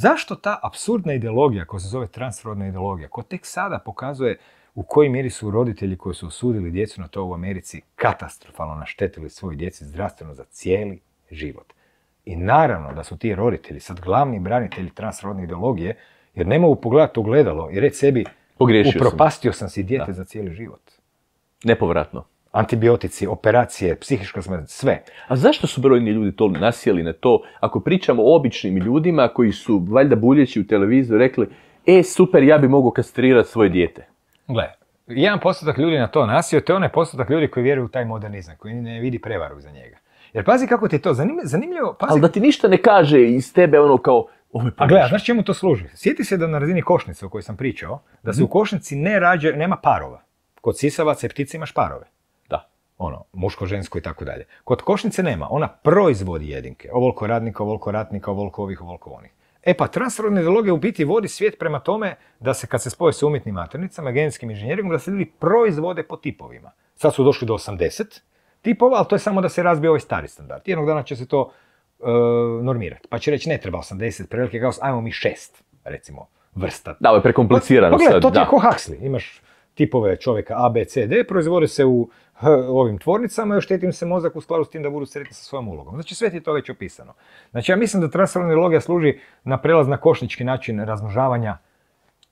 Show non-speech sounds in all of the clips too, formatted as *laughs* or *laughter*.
Zašto ta apsurdna ideologija koja se zove transrodna ideologija, koja tek sada pokazuje u kojoj mjeri su roditelji koji su osudili djecu na to u Americi katastrofalno naštetili svoj djeci zdravstveno za cijeli život. I naravno da su ti roditelji sad glavni branitelji transrodne ideologije, jer ne mogu pogledati ogledalo i reći sebi upropastio sam, si dijete za cijeli život. Nepovratno antibiotici, operacije, psihička smrt, sve. A zašto su brojni ljudi to nasjeli na to? Ako pričamo o običnim ljudima koji su, valjda buljeći u televiziju, rekli e, super, ja bi mogao kastrirati svoje dijete. Gle, jedan postotak ljudi na to nasio, to je onaj postotak ljudi koji vjeruju u taj modernizam, koji ne vidi prevaru za njega. Jer pazi kako ti je to zanimljivo... Pazi... Ali da ti ništa ne kaže iz tebe ono kao... Ovo A gledaj, znaš čemu to služi? Sjeti se da na razini košnice o kojoj sam pričao, da se u mhm. košnici ne rađa, nema parova. Kod sisavaca i ptica imaš parove ono, muško, žensko i tako dalje. Kod košnice nema, ona proizvodi jedinke. Ovoliko radnika, ovoliko ratnika, ovoliko ovih, ovoliko onih. E pa, transrodne ideologija u biti vodi svijet prema tome da se kad se spoje sa umjetnim maternicama, genetskim inženjeringom, da se ljudi proizvode po tipovima. Sad su došli do 80 tipova, ali to je samo da se razbije ovaj stari standard. Jednog dana će se to e, normirati. Pa će reći ne treba 80, prilike kao ajmo mi šest, recimo, vrsta. Da, ovo je prekomplicirano. Pogledaj, pa, pa to ti je ko Imaš tipove čovjeka A, B, C, D, proizvode se u ovim tvornicama i oštetim se mozak u skladu s tim da budu sretni sa svojom ulogom. Znači sve ti je to već opisano. Znači ja mislim da transferalna služi na prelaz na košnički način razmnožavanja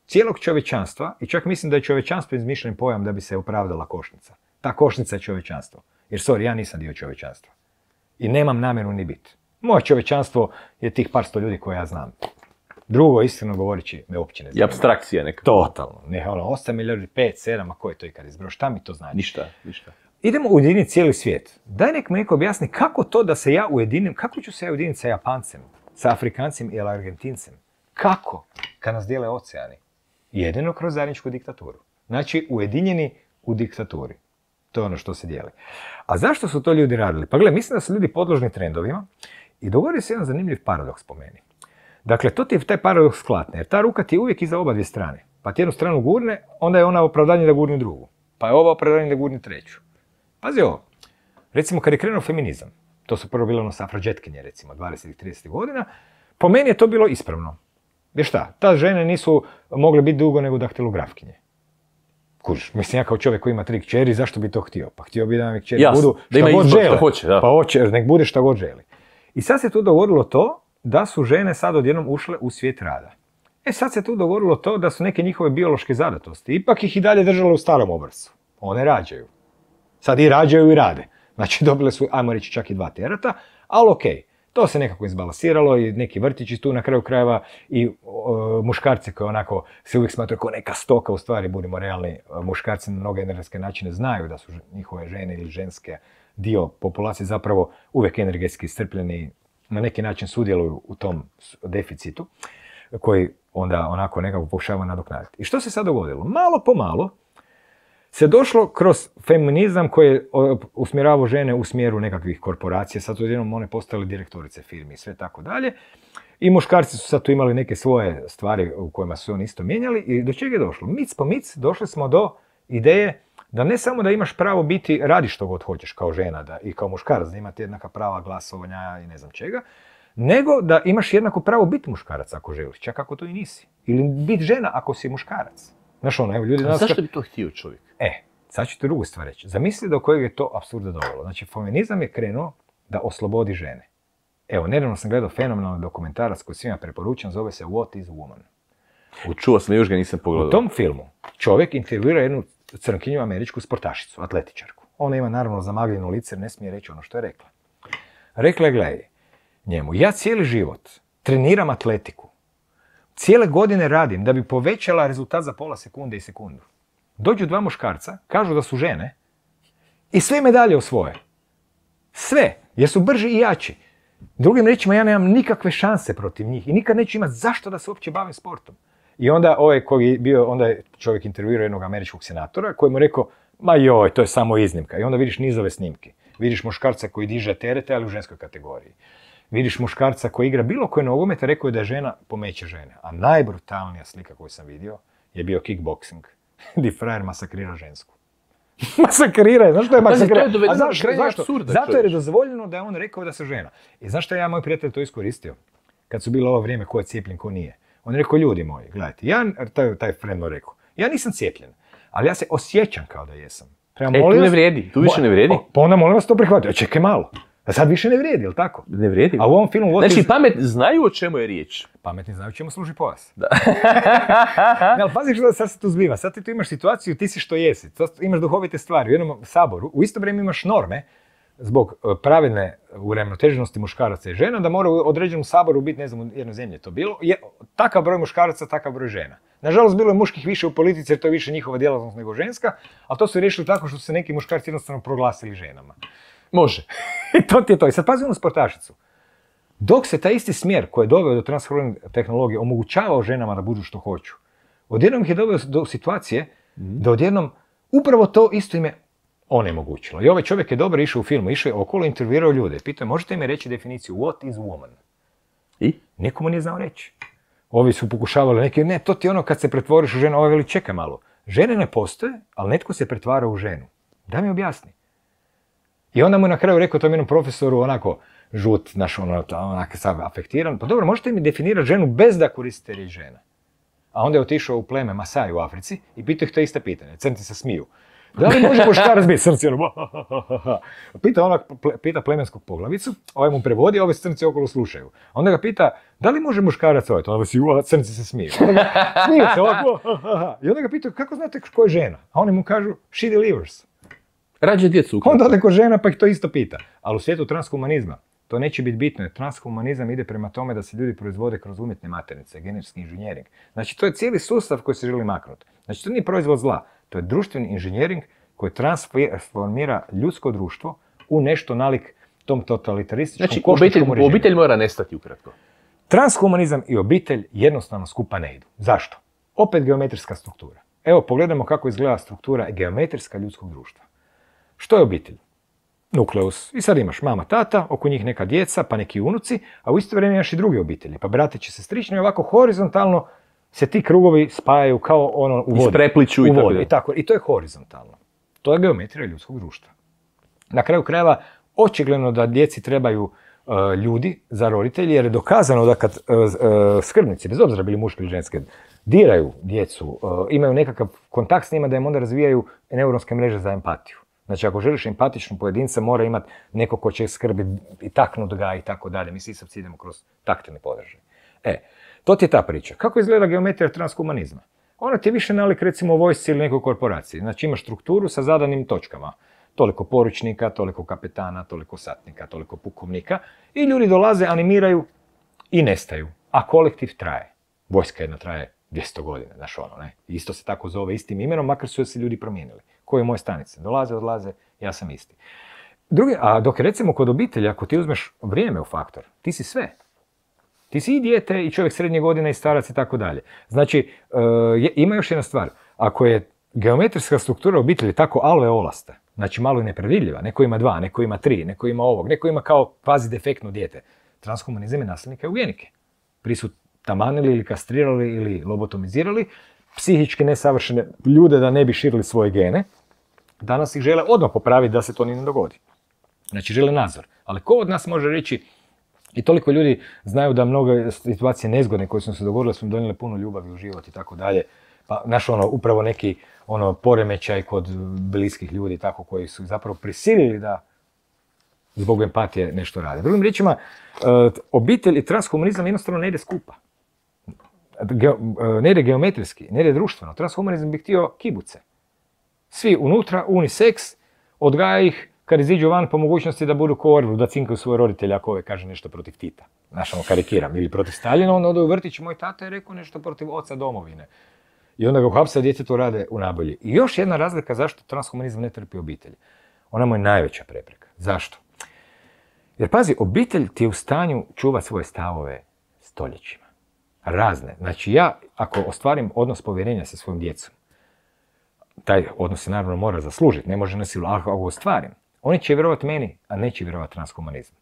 cijelog čovječanstva i čak mislim da je čovječanstvo izmišljen pojam da bi se opravdala košnica. Ta košnica je čovječanstvo. Jer, sorry, ja nisam dio čovječanstva. I nemam namjeru ni biti. Moje čovječanstvo je tih par sto ljudi koje ja znam. Drugo, iskreno govoreći, me uopće ne I abstrakcija neka. Totalno. Ne, ono, 8 milijardi, 5, 7, a ko je to ikad izbrao? Šta mi to znači? Ništa, ništa. Idemo ujediniti cijeli svijet. Daj nek mi neko objasni kako to da se ja ujedinim, kako ću se ja ujediniti sa Japancem, sa Afrikancem ili Argentincem? Kako? Kad nas dijele oceani. Jedino kroz zajedničku diktaturu. Znači, ujedinjeni u diktaturi. To je ono što se dijeli. A zašto su to ljudi radili? Pa gledaj mislim da su ljudi podložni trendovima i dogodi se jedan zanimljiv paradoks po meni. Dakle, to ti je taj paradoks klatne, jer ta ruka ti je uvijek iza oba dvije strane. Pa ti jednu stranu gurne, onda je ona opravdanje da gurne drugu. Pa je ova opravdanje da gurne treću. Pazi ovo, recimo kad je krenuo feminizam, to su prvo bilo ono safrađetkinje recimo, 20. 30. godina, po meni je to bilo ispravno. Jer šta, ta žene nisu mogle biti dugo nego daktilografkinje. Kuš, mislim ja kao čovjek koji ima tri kćeri, zašto bi to htio? Pa htio bi da mi kćeri budu šta da ima god hoće, da. Pa hoće, nek bude šta god želi. I sad se tu dogodilo to da su žene sad odjednom ušle u svijet rada. E sad se tu dogodilo to da su neke njihove biološke zadatosti, ipak ih i dalje držalo u starom obrcu. One rađaju. Sad i rađaju i rade. Znači *laughs* dobile su, ajmo reći, čak i dva terata, ali ok, to se nekako izbalansiralo i neki vrtići tu na kraju krajeva i muškarci koji onako se uvijek smatraju kao neka stoka, u stvari budimo realni, muškarci na mnoge energetske načine znaju da su njihove žene ili ženske dio populacije zapravo uvijek energetski iscrpljeni na neki način sudjeluju u tom deficitu koji onda onako nekako pokušava nadoknaditi. I što se sad dogodilo? Malo po malo se došlo kroz feminizam koji je usmjeravao žene u smjeru nekakvih korporacija, sad odjednom one postale direktorice firmi i sve tako dalje. I muškarci su sad tu imali neke svoje stvari u kojima su oni isto mijenjali i do čega je došlo? Mic po mic došli smo do ideje da ne samo da imaš pravo biti, radi što god hoćeš kao žena da, i kao muškarac, da imate jednaka prava glasovanja i ne znam čega, nego da imaš jednako pravo biti muškarac ako želiš, čak ako to i nisi. Ili biti žena ako si muškarac. Znaš ono, evo ljudi... A zašto bi to htio čovjek? E, sad ću ti drugu stvar reći. Zamisli do kojeg je to apsurda dovelo. Znači, feminizam je krenuo da oslobodi žene. Evo, nedavno sam gledao fenomenalni dokumentarac koji svima preporučam, zove se What is Woman. Učuo sam, još ga nisam pogledao. U tom filmu čovjek intervjuira jednu crnkinju američku sportašicu, atletičarku. Ona ima naravno zamagljenu lice ne smije reći ono što je rekla. Rekla je, gledaj, njemu, ja cijeli život treniram atletiku. Cijele godine radim da bi povećala rezultat za pola sekunde i sekundu. Dođu dva muškarca, kažu da su žene i sve medalje osvoje. Sve, jer su brži i jači. Drugim rečima, ja nemam nikakve šanse protiv njih i nikad neću imati zašto da se uopće bavim sportom. I onda ovaj koji je bio, onda je čovjek intervjuirao jednog američkog senatora koji mu rekao, ma joj, to je samo iznimka. I onda vidiš nizove snimke. Vidiš muškarca koji diže terete, ali u ženskoj kategoriji. Vidiš muškarca koji igra bilo koje nogomete, rekao je da je žena pomeće žene. A najbrutalnija slika koju sam vidio je bio kickboxing, *laughs* Di frajer masakrira žensku. *laughs* masakrira znaš što je masakrira? A znaš, zašto? Zato je dozvoljeno da je on rekao da se žena. I znaš što je ja, moj prijatelj, to iskoristio? Kad su bilo ovo vrijeme ko je cijepljen, ko nije. On je rekao, ljudi moji, gledajte, ja, taj, taj friend rekao, ja nisam cijepljen, ali ja se osjećam kao da jesam. Prema, e, tu ne vrijedi, tu više ne vrijedi. Pa onda molim vas to prihvatiti, e, čekaj malo. A sad više ne vrijedi, jel tako? Ne vrijedi. A u ovom filmu... Znači, iz... pamet znaju o čemu je riječ. Pametni znaju čemu služi pojas. Da. *laughs* ne, ali pazi što sad se tu zbiva. Sad ti tu imaš situaciju, ti si što jesi. imaš duhovite stvari. U jednom saboru, u isto vrijeme imaš norme zbog e, pravilne uravnoteženosti muškaraca i žena, da mora u određenom saboru biti, ne znam, u jednoj zemlji je to bilo, je, takav broj muškaraca, takav broj žena. Nažalost, bilo je muških više u politici jer to je više njihova djelatnost nego ženska, a to su riješili tako što su se neki muškarci jednostavno proglasili ženama. Može. *laughs* to ti je to. I sad pazimo na sportašicu. Dok se taj isti smjer koji je doveo do transferovne tehnologije omogućavao ženama da budu što hoću, odjednom ih je doveo do situacije mhm. da odjednom upravo to isto ime onemogućilo. I ovaj čovjek je dobro išao u filmu, išao je okolo, intervjuirao ljude. Pitao je, možete mi reći definiciju what is woman? I? Nikomu nije znao reći. Ovi su pokušavali neki, ne, to ti ono kad se pretvoriš u ženu, ovaj veli, čekaj malo. Žene ne postoje, ali netko se pretvara u ženu. Da mi objasni. I onda mu je na kraju rekao tom jednom profesoru, onako, žut, naš ono, onako sav afektiran, pa dobro, možete mi definirati ženu bez da koristite riječ žena. A onda je otišao u pleme Masaj u Africi i pitao ih ta ista pitanja. Crnci se smiju. Da li može muškarac *laughs* biti srce? *laughs* pita onak, pita plemenskog poglavicu, ovaj mu prevodi, ove crnci okolo slušaju. Onda ga pita, da li može muškarac ovaj? Onda si, uva, crnci se smije. *laughs* smije se ovako. I onda ga pita, kako znate ko je žena? A oni mu kažu, she delivers. Rađe djecu. Onda ode žena pa ih to isto pita. Ali u svijetu transhumanizma, to neće biti bitno jer transhumanizam ide prema tome da se ljudi proizvode kroz umjetne maternice, genetski inženjering. Znači to je cijeli sustav koji se želi maknuti. Znači to nije proizvod zla, to je društveni inženjering koji transformira ljudsko društvo u nešto nalik tom totalitarističkom znači, obitelj, obitelj mora nestati ukratko. Transhumanizam i obitelj jednostavno skupa ne idu. Zašto? Opet geometrijska struktura. Evo pogledamo kako izgleda struktura geometrijska ljudskog društva. Što je obitelj? nukleus. I sad imaš mama, tata, oko njih neka djeca, pa neki unuci, a u isto vrijeme imaš i druge obitelji, pa će se strični ovako horizontalno se ti krugovi spajaju kao ono u vodi. i, tako, i tako. I to je horizontalno. To je geometrija ljudskog društva. Na kraju krajeva, očigledno da djeci trebaju e, ljudi za roditelji, jer je dokazano da kad e, e, skrbnici, bez obzira bili muški ili ženske, diraju djecu, imaju nekakav kontakt s njima, da im onda razvijaju neuronske mreže za empatiju. Znači, ako želiš empatičnog pojedinca, mora imati neko ko će skrbiti i taknut ga i tako dalje. Mi svi sad idemo kroz taktilni podržaj. E, to ti je ta priča. Kako izgleda geometrija transhumanizma? Ona ti više nalik recimo vojsci ili nekoj korporaciji. Znači imaš strukturu sa zadanim točkama. Toliko poručnika, toliko kapetana, toliko satnika, toliko pukovnika. I ljudi dolaze, animiraju i nestaju. A kolektiv traje. Vojska jedna traje 200 godina, znaš ono, ne? Isto se tako zove istim imenom, makar su se ljudi promijenili u moje stanice. Dolaze, odlaze, ja sam isti. Drugi, a dok je recimo kod obitelji, ako ti uzmeš vrijeme u faktor, ti si sve. Ti si i dijete, i čovjek srednje godine, i starac, i tako dalje. Znači, e, ima još jedna stvar. Ako je geometrijska struktura obitelji tako alveolasta, znači malo i nepredvidljiva, neko ima dva, neko ima tri, neko ima ovog, neko ima kao kvazi defektno dijete. Transhumanizam je nasljednik eugenike. Prisut tamanili ili kastrirali ili lobotomizirali, psihički nesavršene ljude da ne bi širili svoje gene, Danas ih žele odmah popraviti da se to ni ne dogodi. Znači žele nadzor. Ali ko od nas može reći, i toliko ljudi znaju da mnoge situacije nezgodne koje su se dogodile su im donijele puno ljubavi u život i tako dalje. Pa, znaš, ono, upravo neki ono, poremećaj kod bliskih ljudi tako koji su zapravo prisilili da zbog empatije nešto rade. Drugim riječima, eh, obitelj i transhumanizam jednostavno ne ide skupa. Eh, ne ide geometrijski, ne ide društveno. Transhumanizam bi htio kibuce. Svi unutra, unisex, odgaja ih kad iziđu van po mogućnosti da budu korvu, da cinkaju svoje roditelje ako ove kaže nešto protiv Tita. Znaš, ono karikiram, ili protiv Staljina, onda ode u vrtić, moj tata je rekao nešto protiv oca domovine. I onda ga uhapsa, djece to rade u nabolji. I još jedna razlika zašto transhumanizam ne trpi obitelj. Ona mu je najveća prepreka. Zašto? Jer pazi, obitelj ti je u stanju čuva svoje stavove stoljećima. Razne. Znači ja, ako ostvarim odnos povjerenja sa svojim djecom, taj odnos se naravno mora zaslužiti, ne može na silu, ako ovo ostvarim, oni će vjerovati meni, a neće vjerovati transhumanizmu.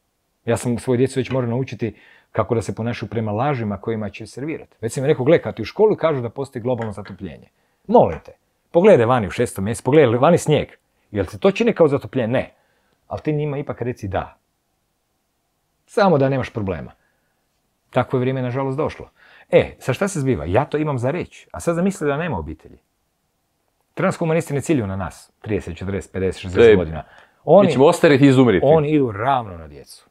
Ja sam svoju djecu već morao naučiti kako da se ponašaju prema lažima kojima će servirati. Već sam im rekao, gle, kad ti u školu kažu da postoji globalno zatopljenje, molim te, pogledaj vani u šestom mjesecu, pogledaj vani snijeg, jel se to čini kao zatopljenje? Ne. Ali ti njima ipak reci da. Samo da nemaš problema. Takvo je vrijeme, nažalost, došlo. E, sa šta se zbiva? Ja to imam za reći. A sad zamislite da nema obitelji. Transhumanisti ne cilju na nas, 30, 40, 50, 60 godina. Oni, Mi ćemo ostariti i izumriti. Oni idu ravno na djecu.